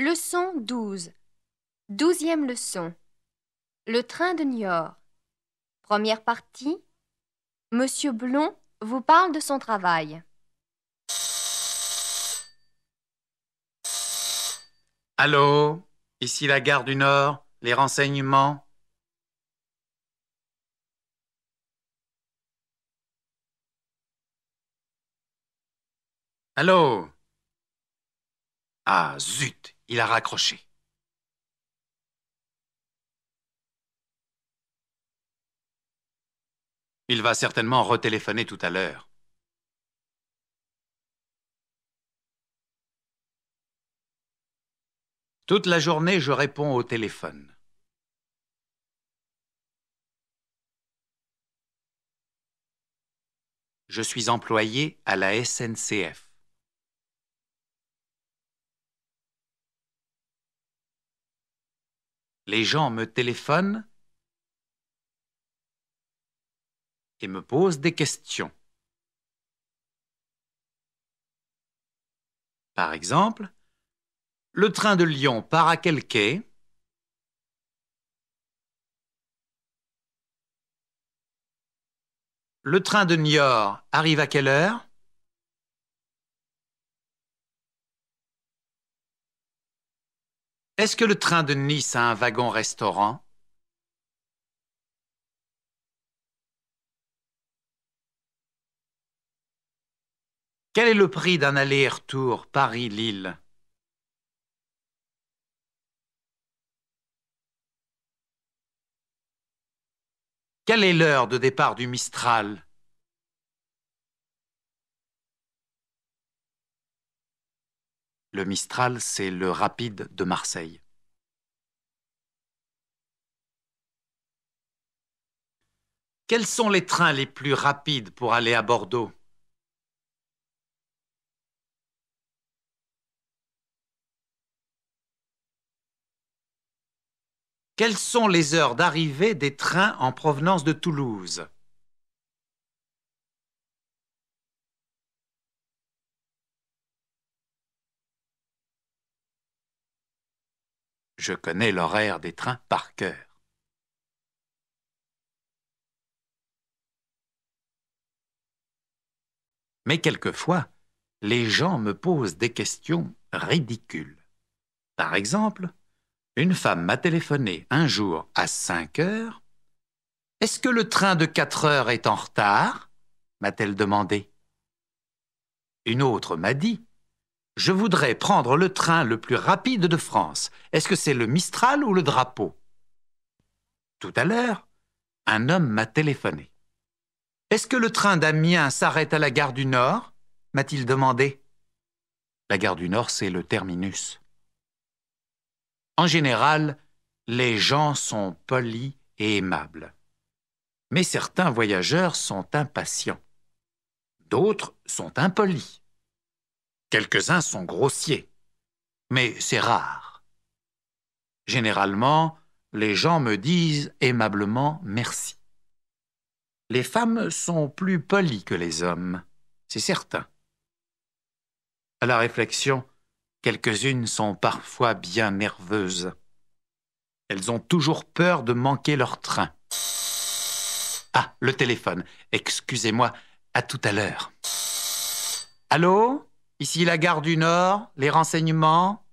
Leçon 12. Douzième leçon. Le train de Niort. Première partie. Monsieur Blond vous parle de son travail. Allô, ici la gare du Nord, les renseignements. Allô Ah, zut il a raccroché. Il va certainement retéléphoner tout à l'heure. Toute la journée, je réponds au téléphone. Je suis employé à la SNCF. les gens me téléphonent et me posent des questions. Par exemple, le train de Lyon part à quel quai Le train de Niort arrive à quelle heure Est-ce que le train de Nice a un wagon-restaurant Quel est le prix d'un aller-retour Paris-Lille Quelle est l'heure de départ du Mistral Le Mistral, c'est le rapide de Marseille. Quels sont les trains les plus rapides pour aller à Bordeaux Quelles sont les heures d'arrivée des trains en provenance de Toulouse Je connais l'horaire des trains par cœur. Mais quelquefois, les gens me posent des questions ridicules. Par exemple, une femme m'a téléphoné un jour à 5 heures. Est-ce que le train de 4 heures est en retard m'a-t-elle demandé. Une autre m'a dit je voudrais prendre le train le plus rapide de France. Est-ce que c'est le Mistral ou le Drapeau Tout à l'heure, un homme m'a téléphoné. Est-ce que le train d'Amiens s'arrête à la gare du Nord m'a-t-il demandé. La gare du Nord, c'est le terminus. En général, les gens sont polis et aimables. Mais certains voyageurs sont impatients. D'autres sont impolis. Quelques-uns sont grossiers, mais c'est rare. Généralement, les gens me disent aimablement merci. Les femmes sont plus polies que les hommes, c'est certain. À la réflexion, quelques-unes sont parfois bien nerveuses. Elles ont toujours peur de manquer leur train. Ah, le téléphone. Excusez-moi, à tout à l'heure. Allô Ici, la gare du Nord, les renseignements.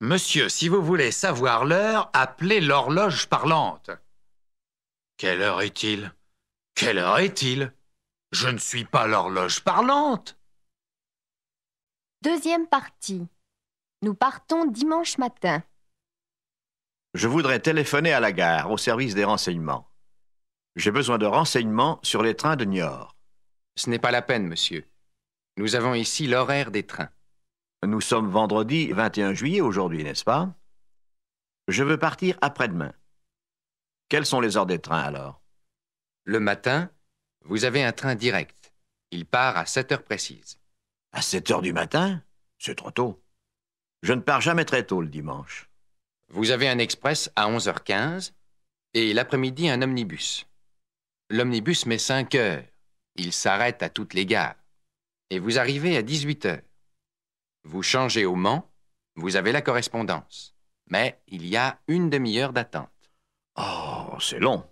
Monsieur, si vous voulez savoir l'heure, appelez l'horloge parlante. Quelle heure est-il Quelle heure est-il Je ne suis pas l'horloge parlante. Deuxième partie. Nous partons dimanche matin. Je voudrais téléphoner à la gare, au service des renseignements. J'ai besoin de renseignements sur les trains de Niort. Ce n'est pas la peine, monsieur. Nous avons ici l'horaire des trains. Nous sommes vendredi 21 juillet aujourd'hui, n'est-ce pas Je veux partir après-demain. Quelles sont les heures des trains alors Le matin, vous avez un train direct. Il part à 7 heures précises. À 7 heures du matin C'est trop tôt. Je ne pars jamais très tôt le dimanche. Vous avez un express à 11h15 et l'après-midi un omnibus. L'omnibus met 5 heures. Il s'arrête à toutes les gares. Et vous arrivez à 18 heures. Vous changez au Mans, vous avez la correspondance. Mais il y a une demi-heure d'attente. Oh, c'est long.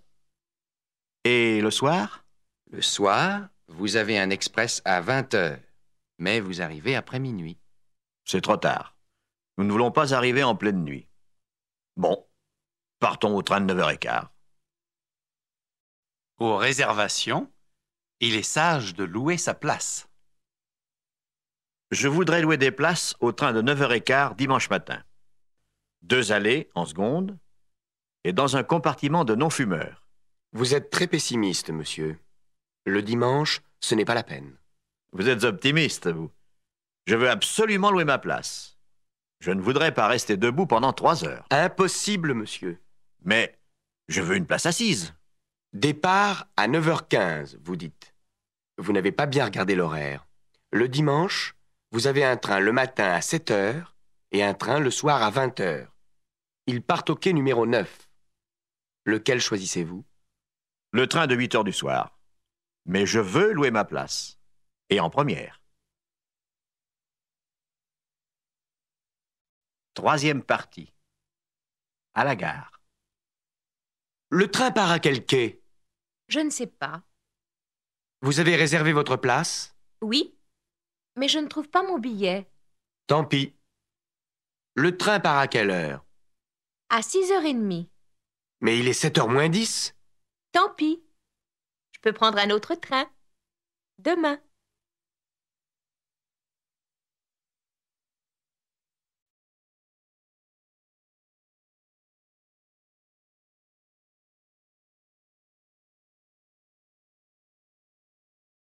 Et le soir Le soir, vous avez un express à 20 heures. Mais vous arrivez après minuit. C'est trop tard. Nous ne voulons pas arriver en pleine nuit. Bon, partons au train de 9h15. Aux réservations il est sage de louer sa place. Je voudrais louer des places au train de 9h15 dimanche matin. Deux allées en seconde et dans un compartiment de non-fumeurs. Vous êtes très pessimiste, monsieur. Le dimanche, ce n'est pas la peine. Vous êtes optimiste, vous. Je veux absolument louer ma place. Je ne voudrais pas rester debout pendant trois heures. Impossible, monsieur. Mais je veux une place assise. Départ à 9h15, vous dites vous n'avez pas bien regardé l'horaire. Le dimanche, vous avez un train le matin à 7 heures et un train le soir à 20 heures. Ils partent au quai numéro 9. Lequel choisissez-vous Le train de 8 heures du soir. Mais je veux louer ma place. Et en première. Troisième partie. À la gare. Le train part à quel quai Je ne sais pas. Vous avez réservé votre place Oui, mais je ne trouve pas mon billet. Tant pis. Le train part à quelle heure À 6h30. Mais il est 7h moins 10. Tant pis. Je peux prendre un autre train. Demain.